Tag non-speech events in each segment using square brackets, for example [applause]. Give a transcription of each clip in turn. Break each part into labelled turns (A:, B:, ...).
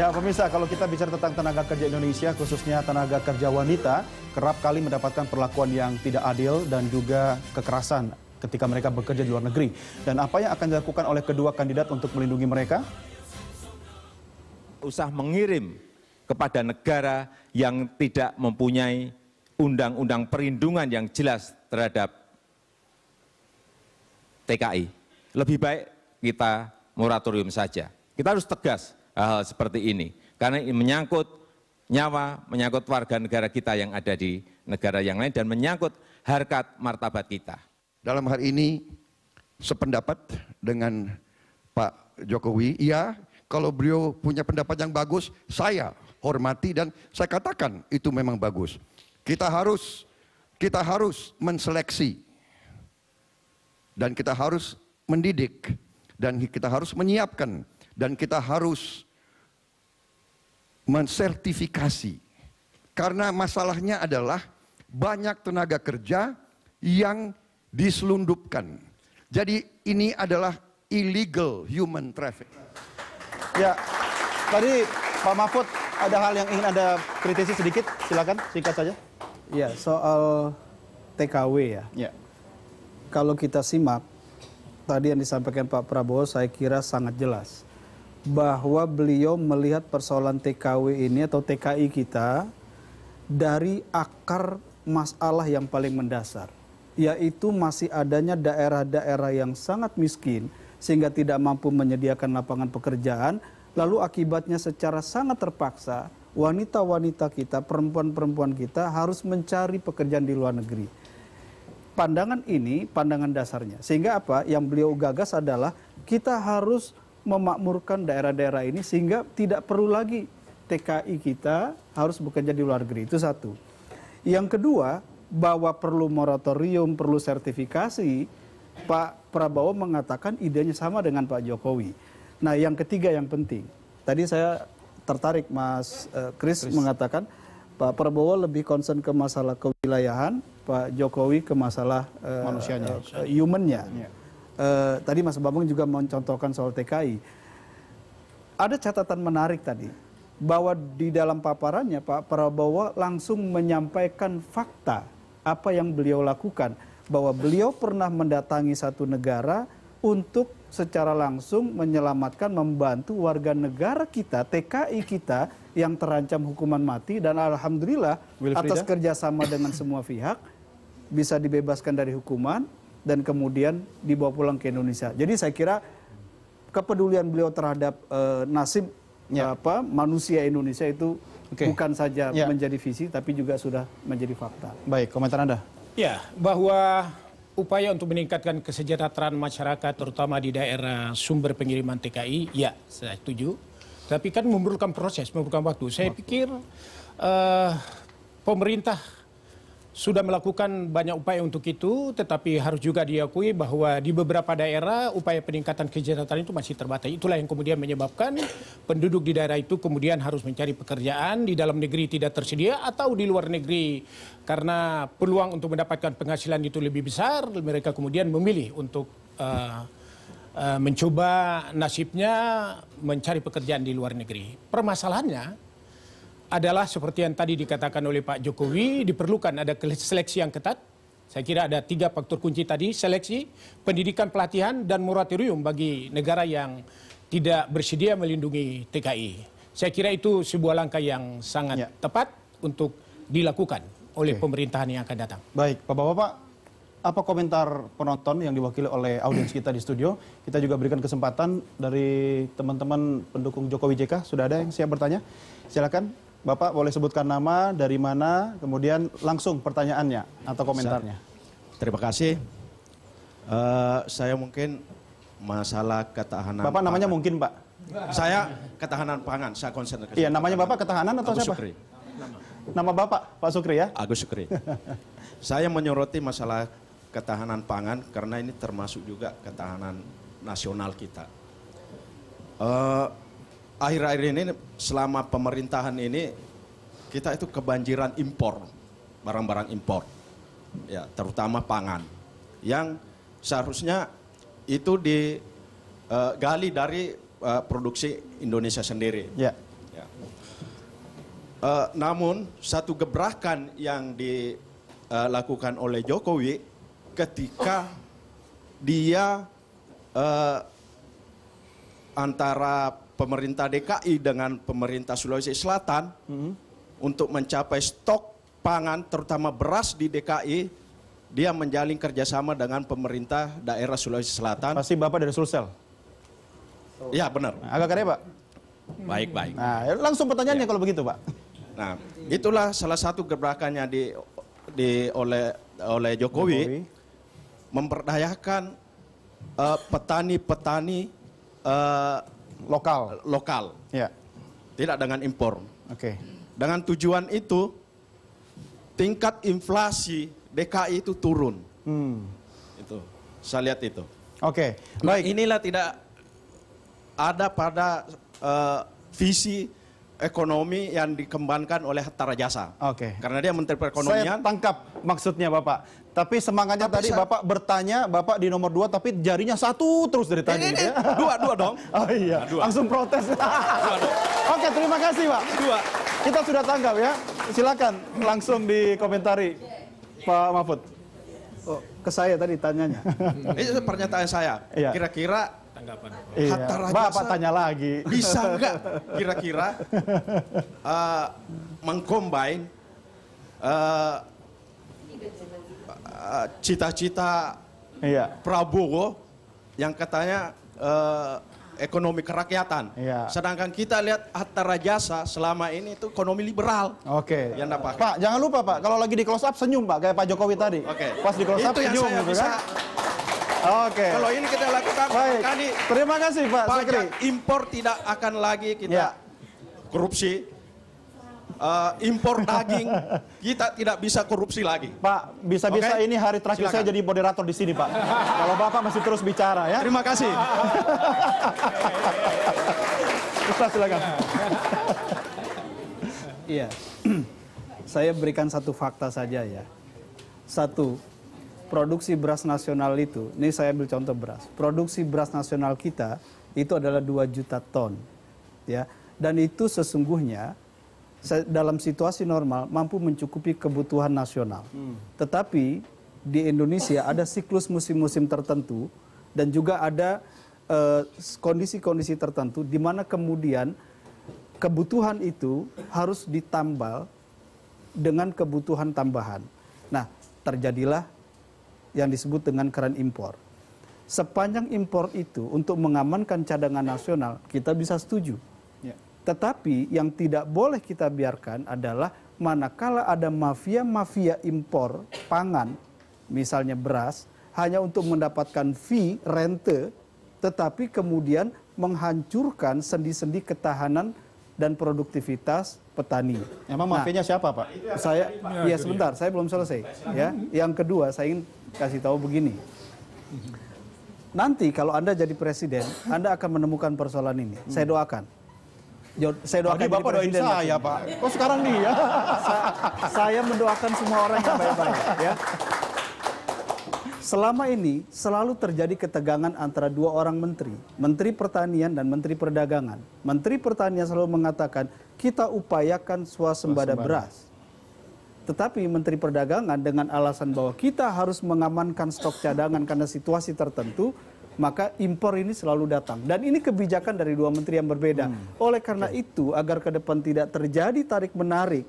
A: Ya pemirsa, kalau kita bicara tentang tenaga kerja Indonesia, khususnya tenaga kerja wanita, kerap kali mendapatkan perlakuan yang tidak adil dan juga kekerasan ketika mereka bekerja di luar negeri. Dan apa yang akan dilakukan oleh kedua kandidat untuk melindungi mereka?
B: Usah mengirim kepada negara yang tidak mempunyai undang-undang perlindungan yang jelas terhadap TKI. Lebih baik kita moratorium saja. Kita harus tegas hal seperti ini. Karena ini menyangkut nyawa, menyangkut warga negara kita yang ada di negara yang lain, dan menyangkut harkat martabat kita. Dalam hal ini, sependapat dengan Pak Jokowi, ya kalau beliau punya pendapat yang bagus, saya hormati dan saya katakan itu memang bagus. Kita harus kita harus menseleksi dan kita harus mendidik dan kita harus menyiapkan dan kita harus mensertifikasi. Karena masalahnya adalah banyak tenaga kerja yang diselundupkan. Jadi ini adalah illegal human
A: traffic. Ya, tadi Pak Mahfud ada hal yang ingin Anda kritisi sedikit, silakan singkat saja.
C: Ya, soal TKW ya. ya. Kalau kita simak, tadi yang disampaikan Pak Prabowo saya kira sangat jelas bahwa beliau melihat persoalan TKW ini atau TKI kita dari akar masalah yang paling mendasar, yaitu masih adanya daerah-daerah yang sangat miskin sehingga tidak mampu menyediakan lapangan pekerjaan, lalu akibatnya secara sangat terpaksa wanita-wanita kita, perempuan-perempuan kita harus mencari pekerjaan di luar negeri. Pandangan ini pandangan dasarnya. Sehingga apa? Yang beliau gagas adalah kita harus memakmurkan daerah-daerah ini sehingga tidak perlu lagi TKI kita harus bekerja di luar negeri. Itu satu. Yang kedua, bahwa perlu moratorium, perlu sertifikasi, Pak Prabowo mengatakan idenya sama dengan Pak Jokowi. Nah, yang ketiga yang penting. Tadi saya tertarik Mas uh, mengatakan Pak Prabowo lebih concern ke masalah kewilayahan, Pak Jokowi ke masalah uh, manusianya, uh, humannya. Yeah eh, tadi Mas Bambang juga mencontohkan soal TKI. Ada catatan menarik tadi bahwa di dalam paparannya Pak Prabowo langsung menyampaikan fakta apa yang beliau lakukan bahwa beliau pernah mendatangi satu negara untuk secara langsung menyelamatkan membantu warga negara kita TKI kita yang terancam hukuman mati dan alhamdulillah Wilfrida? atas kerjasama dengan semua pihak bisa dibebaskan dari hukuman dan kemudian dibawa pulang ke Indonesia. Jadi saya kira kepedulian beliau terhadap uh, nasib ya. apa manusia Indonesia itu okay. bukan saja ya. menjadi visi tapi juga sudah menjadi fakta. Baik,
D: komentar Anda. Ya, bahwa upaya untuk meningkatkan kesejahteraan masyarakat terutama di daerah sumber pengiriman TKI, ya saya setuju. Tapi kan memerlukan proses, memerlukan waktu. Saya waktu. pikir uh, pemerintah sudah melakukan banyak upaya untuk itu, tetapi harus juga diakui bahwa di beberapa daerah upaya peningkatan kesejahteraan itu masih terbatas. Itulah yang kemudian menyebabkan penduduk di daerah itu kemudian harus mencari pekerjaan di dalam negeri tidak tersedia atau di luar negeri karena peluang untuk mendapatkan penghasilan itu lebih besar, mereka kemudian memilih untuk uh, uh, mencoba nasibnya mencari pekerjaan di luar negeri. Permasalahannya adalah seperti yang tadi dikatakan oleh Pak Jokowi, diperlukan ada seleksi yang ketat. Saya kira ada tiga faktor kunci tadi, seleksi, pendidikan pelatihan, dan moratorium bagi negara yang tidak bersedia melindungi TKI. Saya kira itu sebuah langkah yang sangat ya. tepat untuk dilakukan oleh Oke. pemerintahan yang akan datang. Baik, Bapak-Bapak,
A: apa komentar penonton yang diwakili oleh audiens kita di studio. Kita juga berikan kesempatan dari teman-teman pendukung Jokowi JK. Sudah ada yang siap bertanya? Silakan. Bapak boleh sebutkan nama, dari mana, kemudian langsung pertanyaannya atau komentarnya.
B: Terima kasih. Uh, saya mungkin masalah ketahanan. Bapak namanya mungkin Pak. Saya ketahanan pangan, saya konsentrasi. Iya, namanya Bapak ketahanan atau Agus siapa? Sukri. Nama Bapak Pak Sukri ya? Agus Sukri. [laughs] saya menyoroti masalah ketahanan pangan karena ini termasuk juga ketahanan nasional kita. Uh, akhir-akhir ini selama pemerintahan ini kita itu kebanjiran impor barang-barang impor ya terutama pangan yang seharusnya itu digali eh, uh, dari uh, produksi Indonesia sendiri.
A: Ya. ya.
B: Uh, namun satu gebrakan yang dilakukan oleh Jokowi ketika dia antara pemerintah DKI dengan pemerintah Sulawesi Selatan hmm. untuk mencapai stok pangan terutama beras di DKI dia menjalin kerjasama dengan pemerintah daerah Sulawesi Selatan. Pasti Bapak dari Sulsel? Oh. Ya benar. Agak keren Pak? Baik, baik. Nah, ya, langsung pertanyaannya ya. kalau begitu Pak. Nah, itulah salah satu gebrakannya di, di oleh oleh Jokowi, Jokowi. memperdayakan eh, petani-petani uh, uh, lokal. Lokal. Ya. Tidak dengan impor. Oke. Okay. Dengan tujuan itu tingkat inflasi DKI itu turun. Hmm. Itu. Saya lihat itu. Oke. Okay. Nah, baik. inilah tidak ada pada uh, visi ekonomi yang dikembangkan oleh Hatta Jasa.
E: Oke. Okay. Karena dia Menteri Perekonomian. Saya
A: tangkap maksudnya Bapak. Tapi semangatnya tapi tadi saya... Bapak bertanya, Bapak di nomor dua tapi jarinya satu terus dari tadi. Ini, ini. Dua, dua dong. [laughs] Oh iya, nah, dua. langsung protes. dua [laughs] Oke, terima kasih Pak. Dua. Kita sudah tangkap ya. Silakan langsung dikomentari Pak Mahfud.
E: Oh,
C: ke saya tadi tanyanya.
A: Ini pernyataan saya. Iya. Kira-kira
E: tanggapan.
B: Iya. Hatta
C: Rajasa, Bapak tanya lagi. Bisa nggak kira-kira
B: uh, [laughs] mengcombine uh, cita-cita iya. Prabowo yang katanya uh, ekonomi kerakyatan. Iya. Sedangkan kita lihat Hatta Rajasa selama ini itu ekonomi liberal.
A: Oke. Yang dapat. Pak, jangan lupa Pak, kalau lagi di close up senyum Pak kayak Pak Jokowi tadi. Oke. Pas di close up itu senyum yang saya gitu bisa, kan.
B: Oke. Okay. Kalau ini kita lakukan, Baik. Kami, terima kasih Pak pajak Sekri. impor tidak akan lagi kita ya. korupsi. Uh,
A: impor [laughs] daging
B: kita tidak bisa korupsi lagi. Pak, bisa-bisa okay? ini hari terakhir Silakan. saya jadi
A: moderator di sini, Pak. Kalau Bapak masih terus bicara ya. Terima kasih.
F: [laughs] Ustaz silakan.
C: Iya. [clears throat] saya berikan satu fakta saja ya. Satu, produksi beras nasional itu, ini saya ambil contoh beras. Produksi beras nasional kita itu adalah 2 juta ton. Ya. Dan itu sesungguhnya dalam situasi normal mampu mencukupi kebutuhan nasional. Hmm. Tetapi di Indonesia ada siklus musim-musim tertentu dan juga ada eh, kondisi-kondisi uh, kondisi -kondisi tertentu di mana kemudian kebutuhan itu harus ditambal dengan kebutuhan tambahan. Nah, terjadilah yang disebut dengan keran impor. Sepanjang impor itu untuk mengamankan cadangan nasional, kita bisa setuju. Ya. Tetapi yang tidak boleh kita biarkan adalah manakala ada mafia-mafia impor pangan, misalnya beras, hanya untuk mendapatkan fee, rente, tetapi kemudian menghancurkan sendi-sendi ketahanan dan produktivitas petani. Emang nah, mafianya siapa, Pak? Saya ya, ya sebentar, saya belum selesai, ya. Yang kedua, saya ingin kasih tahu begini. Nanti kalau Anda jadi presiden, Anda akan menemukan persoalan ini. Hmm. Saya doakan. Saya doakan Tadi Bapak doain saya, Pak. Kok sekarang dia? saya, saya mendoakan semua orang yang baik-baik, ya. Selama ini selalu terjadi ketegangan antara dua orang menteri, Menteri Pertanian dan Menteri Perdagangan. Menteri Pertanian selalu mengatakan kita upayakan swasembada, beras. Tetapi Menteri Perdagangan dengan alasan bahwa kita harus mengamankan stok cadangan karena situasi tertentu, maka impor ini selalu datang. Dan ini kebijakan dari dua menteri yang berbeda. Hmm. Oleh karena okay. Ya. itu, agar ke depan tidak terjadi tarik-menarik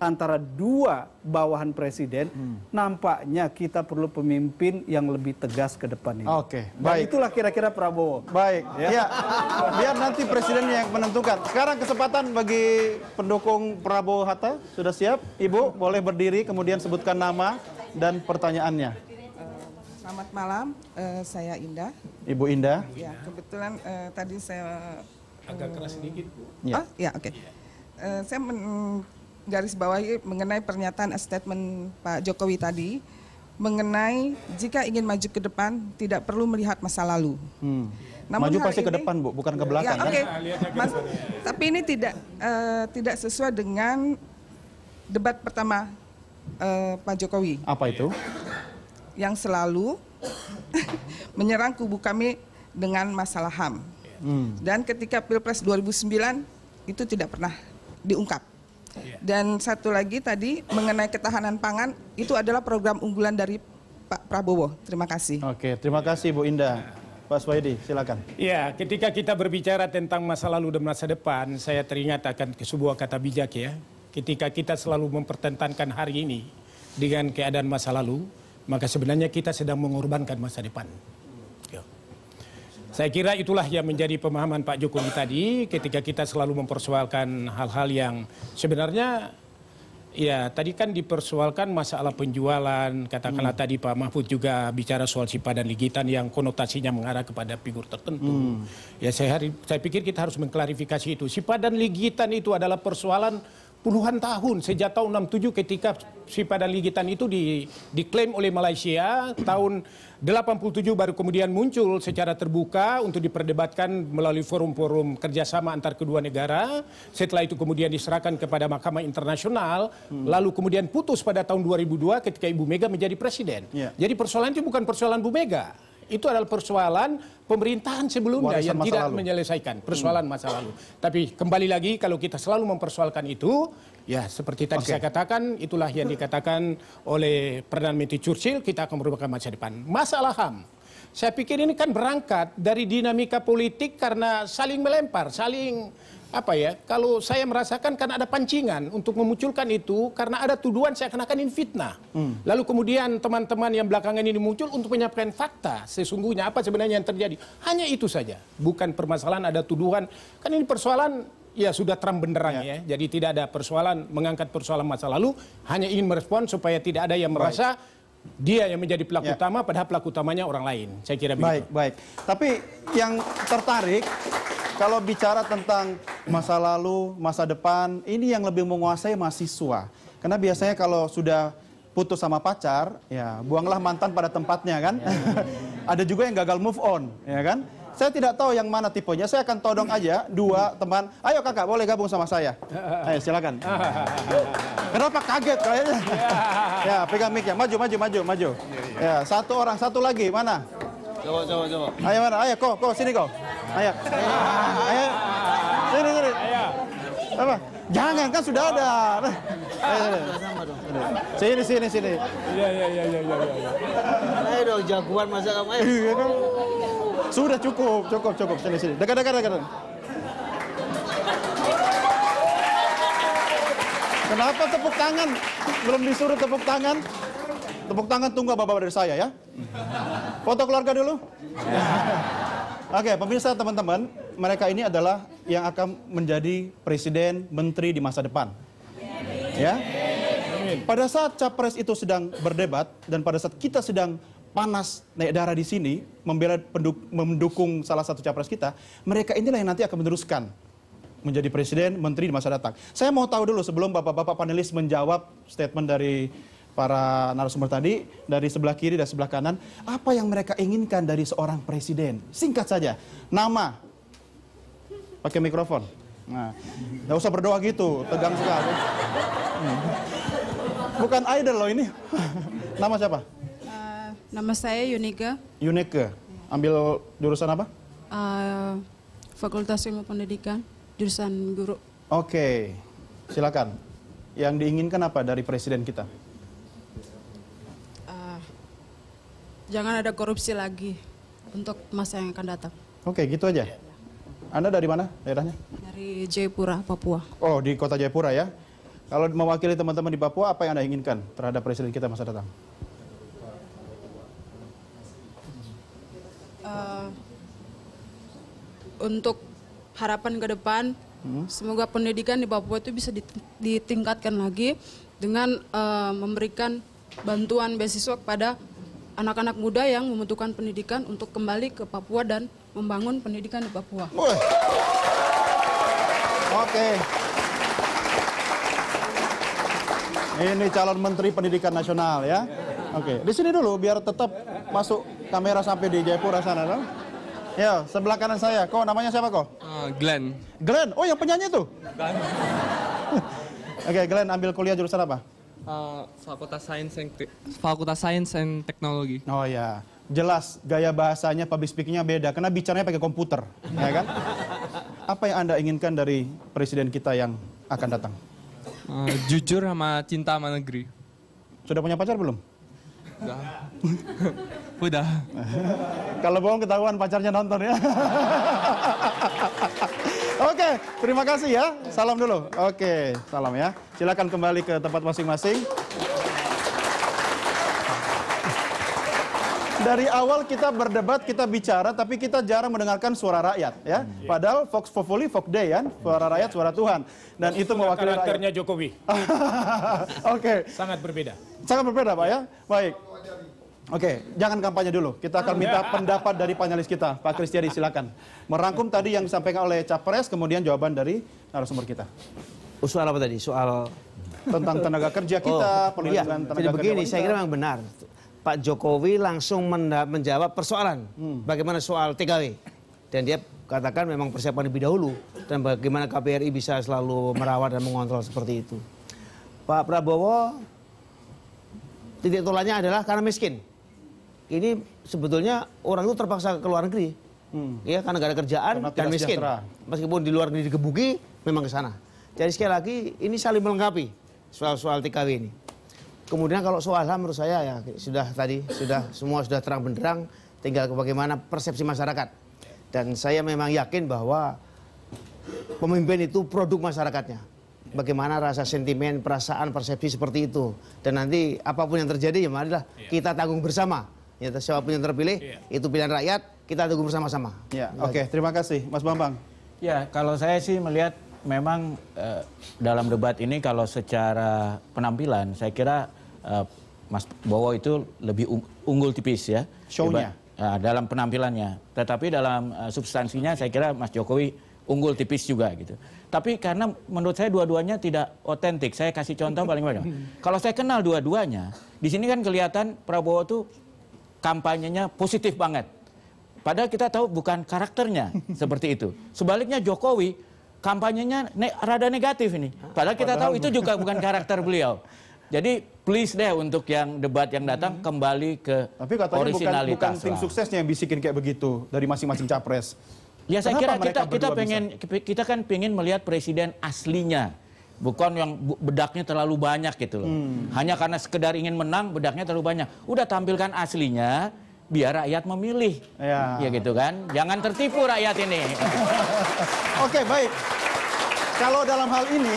C: antara dua bawahan presiden, hmm. nampaknya kita perlu pemimpin yang lebih tegas ke depan ini. Oke, okay, baik. itulah kira-kira Prabowo. Baik, ya. ya. Biar nanti presiden yang
A: menentukan. Sekarang kesempatan bagi pendukung Prabowo Hatta sudah siap, Ibu boleh berdiri kemudian sebutkan nama dan pertanyaannya. Eh,
C: selamat malam, uh, saya Indah. Ibu Indah. Ya, kebetulan uh, tadi saya
D: uh, agak keras sedikit, Bu.
C: Ya. Oh, ya, oke. Okay. Uh, saya men garis bawahi mengenai pernyataan statement Pak Jokowi tadi mengenai jika ingin maju ke depan tidak perlu melihat masa lalu.
A: Hmm. Namun maju pasti ini, ke depan bu, bukan ke ya,
C: belakang. Ya, Oke,
D: okay. Mas,
C: tapi ini tidak uh, tidak sesuai dengan debat pertama uh, Pak Jokowi. Apa itu? Yang selalu [laughs] menyerang kubu kami dengan masalah HAM. Hmm. Dan ketika Pilpres 2009 itu tidak pernah diungkap. Iya. Dan satu lagi tadi mengenai ketahanan pangan itu adalah program unggulan dari Pak Prabowo.
A: Terima kasih. Oke, terima kasih Bu Indah. Pak Swaidi, silakan.
D: Ya, ketika kita berbicara tentang masa lalu dan masa depan, saya teringat akan sebuah kata bijak ya. Ketika kita selalu mempertentangkan hari ini dengan keadaan masa lalu, maka sebenarnya kita sedang mengorbankan masa depan. Saya kira itulah yang menjadi pemahaman Pak Jokowi tadi ketika kita selalu mempersoalkan hal-hal yang sebenarnya ya tadi kan dipersoalkan masalah penjualan katakanlah hmm. tadi Pak Mahfud juga bicara soal Sipa dan Ligitan yang konotasinya mengarah kepada figur tertentu. Hmm. Ya saya hari, saya pikir kita harus mengklarifikasi itu. Sipa dan Ligitan itu adalah persoalan puluhan tahun sejak tahun 67 ketika si pada ligitan itu di, diklaim oleh Malaysia tahun 87 baru kemudian muncul secara terbuka untuk diperdebatkan melalui forum-forum kerjasama antar kedua negara setelah itu kemudian diserahkan kepada Mahkamah Internasional hmm. lalu kemudian putus pada tahun 2002 ketika Ibu Mega menjadi presiden yeah. jadi persoalan itu bukan persoalan Bu Mega itu adalah persoalan pemerintahan sebelumnya Warisan yang tidak lalu. menyelesaikan hmm. persoalan masa lalu. Tapi kembali lagi kalau kita selalu mempersoalkan itu, ya seperti tadi okay. saya katakan, itulah yang dikatakan oleh Perdana Menteri Churchill, kita akan merupakan masa depan. Masalah HAM. Saya pikir ini kan berangkat dari dinamika politik karena saling melempar, saling apa ya? Kalau saya merasakan karena ada pancingan untuk memunculkan itu karena ada tuduhan saya kenakan ini fitnah. Hmm. Lalu kemudian teman-teman yang belakangan ini muncul untuk menyampaikan fakta sesungguhnya apa sebenarnya yang terjadi. Hanya itu saja. Bukan permasalahan ada tuduhan. Kan ini persoalan ya sudah terang benderang ya. ya. Jadi tidak ada persoalan mengangkat persoalan masa lalu, hanya ingin merespon supaya tidak ada yang merasa baik. dia yang menjadi pelaku ya. utama padahal pelaku utamanya orang lain. Saya kira begitu. Baik, baik. Tapi yang tertarik
A: kalau bicara tentang masa lalu, masa depan, ini yang lebih menguasai mahasiswa. Karena biasanya kalau sudah putus sama pacar, ya buanglah mantan pada tempatnya kan. Ya. [laughs] Ada juga yang gagal move on, ya kan. Saya tidak tahu yang mana tipenya. Saya akan todong aja dua teman. Ayo kakak, boleh gabung sama saya. Ayo [laughs] eh, silakan. Kenapa kaget kayaknya? [laughs] ya pegang mic ya. Maju, maju, maju, maju. Ya. ya satu orang, satu lagi mana?
E: Coba, coba, coba. Ayo mana? Ayo
A: kok, kok sini kok. Ayo.
E: Ayo.
A: Sini, sini. Ayo. Apa? Jangan kan sudah ada. Ayo, sini, sini, sini.
C: Iya, iya, iya, iya, iya. Ayo
A: dong jagoan masa kamu. Iya kan? Sudah cukup, cukup, cukup. Sini, sini. Dekat, dekat, dekat. Kenapa tepuk tangan? Belum disuruh tepuk tangan. Tepuk tangan tunggu bapak dari saya ya. Foto keluarga dulu. Ya. Oke, okay, pemirsa teman-teman, mereka ini adalah yang akan menjadi presiden, menteri di masa depan. Ya. Pada saat capres itu sedang berdebat dan pada saat kita sedang panas naik darah di sini membela mendukung salah satu capres kita, mereka inilah yang nanti akan meneruskan menjadi presiden, menteri di masa datang. Saya mau tahu dulu sebelum bapak-bapak panelis menjawab statement dari para narasumber tadi dari sebelah kiri dan sebelah kanan apa yang mereka inginkan dari seorang presiden singkat saja nama pakai mikrofon nah nggak usah berdoa gitu tegang sekali hmm. bukan idol loh ini [laughs] nama siapa uh, nama saya Yunike Yunike ambil jurusan apa uh, Fakultas Ilmu Pendidikan jurusan guru oke okay. silakan yang diinginkan apa dari presiden kita jangan ada korupsi lagi untuk masa yang akan datang. Oke, gitu aja. Anda dari mana daerahnya? Dari Jayapura, Papua. Oh, di kota Jayapura ya. Kalau mewakili teman-teman di Papua, apa yang Anda inginkan terhadap presiden kita masa datang? Uh, untuk harapan ke depan, hmm. semoga pendidikan di Papua itu bisa ditingkatkan lagi dengan uh, memberikan bantuan beasiswa kepada anak-anak muda yang membutuhkan pendidikan untuk kembali ke Papua dan membangun pendidikan di Papua.
E: Oke. Okay.
A: Ini calon Menteri Pendidikan Nasional ya. Oke, okay. di sini dulu biar tetap masuk kamera sampai di Jayapura sana dong. Ya, sebelah kanan saya. Kok namanya siapa kok?
C: Uh, ah, Glenn.
A: Glenn. Oh, yang penyanyi tuh. Glenn. [laughs] Oke, okay, Glenn ambil kuliah jurusan apa? Uh, Fakultas Sains and Fakultas Sains and Teknologi. Oh ya, jelas gaya bahasanya public speakingnya beda karena bicaranya pakai komputer, ya kan? Apa yang anda inginkan dari presiden kita yang akan datang? Uh, jujur sama cinta sama negeri. Sudah punya pacar belum? Udah. [laughs] Udah. Kalau bohong ketahuan pacarnya nonton ya. [laughs] Terima kasih ya. Salam dulu. Oke, salam ya. Silakan kembali ke tempat masing-masing. Dari awal kita berdebat, kita bicara, tapi kita jarang mendengarkan suara rakyat, ya. Iya. Padahal Fox Populi, Fox Day, kan? Suara rakyat, suara Tuhan. Dan itu mewakili karakternya
D: Jokowi. [laughs] Oke. okay. Sangat berbeda.
A: Sangat berbeda, Pak, ya? Baik. Oke, jangan kampanye dulu. Kita akan minta [laughs] pendapat dari panelis kita. Pak Kristiadi, silakan. Merangkum tadi yang disampaikan oleh Capres, kemudian jawaban dari narasumber kita.
E: Soal apa tadi? Soal tentang tenaga kerja oh, kita, oh, perlindungan iya. tenaga Jadi begini, kerja. saya kira memang benar. Pak Jokowi langsung menjawab persoalan hmm. bagaimana soal TKW. Dan dia katakan memang persiapan lebih dahulu dan bagaimana KPRI bisa selalu merawat dan mengontrol seperti itu. Pak Prabowo titik tolaknya adalah karena miskin ini sebetulnya orang itu terpaksa ke luar negeri. Hmm. Ya, karena gak ada kerjaan karena dan miskin. Sejahtera. Meskipun di luar negeri digebuki, memang ke sana. Jadi sekali lagi ini saling melengkapi soal-soal TKW ini. Kemudian kalau soal HAM menurut saya ya sudah tadi sudah semua sudah terang benderang tinggal bagaimana persepsi masyarakat. Dan saya memang yakin bahwa pemimpin itu produk masyarakatnya. Bagaimana rasa sentimen, perasaan, persepsi seperti itu. Dan nanti apapun yang terjadi ya marilah iya. kita tanggung bersama ya siapapun yang terpilih yeah. itu pilihan rakyat kita tunggu bersama-sama. Ya, oke okay, terima kasih Mas Bambang.
F: Ya kalau saya sih melihat memang eh, dalam debat ini kalau secara penampilan saya kira eh, Mas Bowo itu lebih unggul tipis ya. Shownya. Nah, dalam penampilannya, tetapi dalam uh, substansinya saya kira Mas Jokowi unggul tipis juga gitu. Tapi karena menurut saya dua-duanya tidak otentik. Saya kasih contoh paling banyak. [laughs] Kalau saya kenal dua-duanya, di sini kan kelihatan Prabowo tuh kampanyenya positif banget. Padahal kita tahu bukan karakternya [laughs] seperti itu. Sebaliknya Jokowi kampanyenya ne rada negatif ini. Padahal kita tahu itu juga bukan [laughs] karakter beliau. Jadi please deh untuk yang debat yang datang hmm. kembali ke Tapi katanya originalitas. bukan, bukan tim suksesnya
A: yang bisikin kayak begitu dari masing-masing capres. Ya Kenapa saya kira kita kita pengen
F: bisa? kita kan pengen melihat presiden aslinya bukan yang bedaknya terlalu banyak gitu loh. Hmm. Hanya karena sekedar ingin menang, bedaknya terlalu banyak. Udah tampilkan aslinya, biar rakyat memilih. Ya, ya gitu kan. Jangan tertipu rakyat ini. [laughs] Oke, baik. Kalau dalam hal ini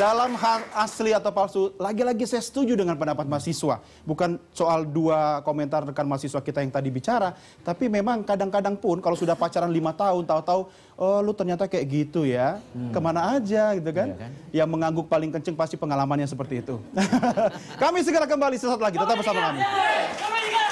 F: dalam hal asli atau
A: palsu, lagi-lagi saya setuju dengan pendapat mahasiswa. Bukan soal dua komentar rekan mahasiswa kita yang tadi bicara, tapi memang kadang-kadang pun kalau sudah pacaran lima tahun, tahu-tahu, oh lu ternyata kayak gitu ya, hmm. kemana aja gitu kan. Iya kan? Yang mengangguk paling kenceng pasti pengalamannya seperti itu. [laughs] kami segera kembali sesaat lagi, tetap bersama kami.